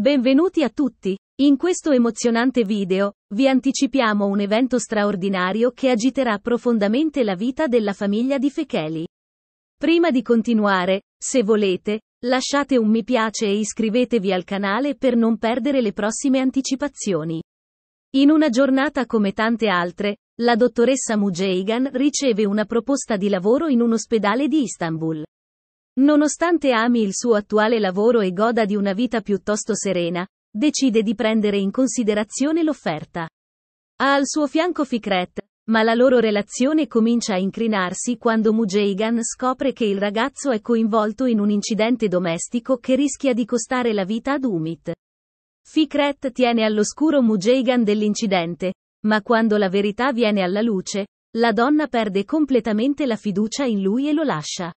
Benvenuti a tutti! In questo emozionante video, vi anticipiamo un evento straordinario che agiterà profondamente la vita della famiglia di Fecheli. Prima di continuare, se volete, lasciate un mi piace e iscrivetevi al canale per non perdere le prossime anticipazioni. In una giornata come tante altre, la dottoressa Mujeigan riceve una proposta di lavoro in un ospedale di Istanbul. Nonostante ami il suo attuale lavoro e goda di una vita piuttosto serena, decide di prendere in considerazione l'offerta. Ha al suo fianco Fikret, ma la loro relazione comincia a incrinarsi quando Mujeigan scopre che il ragazzo è coinvolto in un incidente domestico che rischia di costare la vita ad Umit. Fikret tiene all'oscuro Mujeigan dell'incidente, ma quando la verità viene alla luce, la donna perde completamente la fiducia in lui e lo lascia.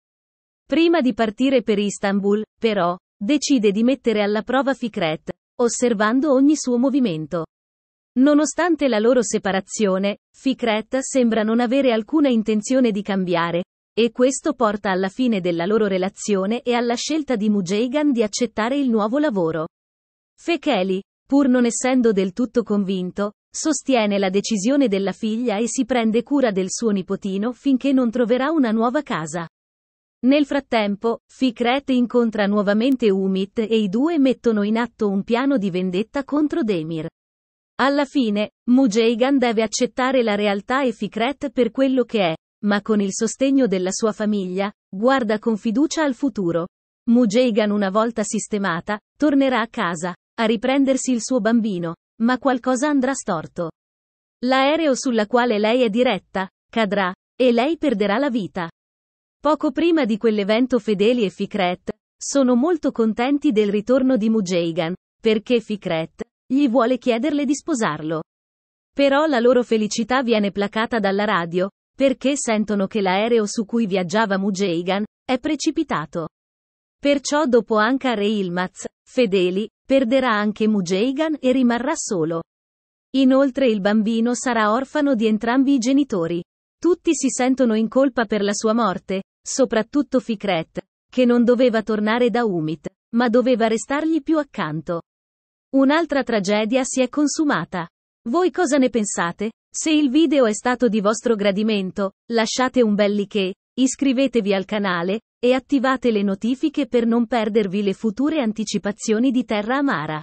Prima di partire per Istanbul, però, decide di mettere alla prova Fikret, osservando ogni suo movimento. Nonostante la loro separazione, Fikret sembra non avere alcuna intenzione di cambiare, e questo porta alla fine della loro relazione e alla scelta di Mujeigan di accettare il nuovo lavoro. Fekeli, pur non essendo del tutto convinto, sostiene la decisione della figlia e si prende cura del suo nipotino finché non troverà una nuova casa. Nel frattempo, Fikret incontra nuovamente Umit e i due mettono in atto un piano di vendetta contro Demir. Alla fine, Mujeigan deve accettare la realtà e Fikret per quello che è, ma con il sostegno della sua famiglia, guarda con fiducia al futuro. Mujeigan una volta sistemata, tornerà a casa, a riprendersi il suo bambino, ma qualcosa andrà storto. L'aereo sulla quale lei è diretta, cadrà, e lei perderà la vita. Poco prima di quell'evento Fedeli e Ficret sono molto contenti del ritorno di Mujeigan, perché Ficret gli vuole chiederle di sposarlo. Però la loro felicità viene placata dalla radio, perché sentono che l'aereo su cui viaggiava Mujeigan è precipitato. Perciò dopo Anka Re Ilmaz, Fedeli, perderà anche Mujeigan e rimarrà solo. Inoltre il bambino sarà orfano di entrambi i genitori. Tutti si sentono in colpa per la sua morte, Soprattutto Fikret, che non doveva tornare da Umit, ma doveva restargli più accanto. Un'altra tragedia si è consumata. Voi cosa ne pensate? Se il video è stato di vostro gradimento, lasciate un bel like, iscrivetevi al canale, e attivate le notifiche per non perdervi le future anticipazioni di Terra Amara.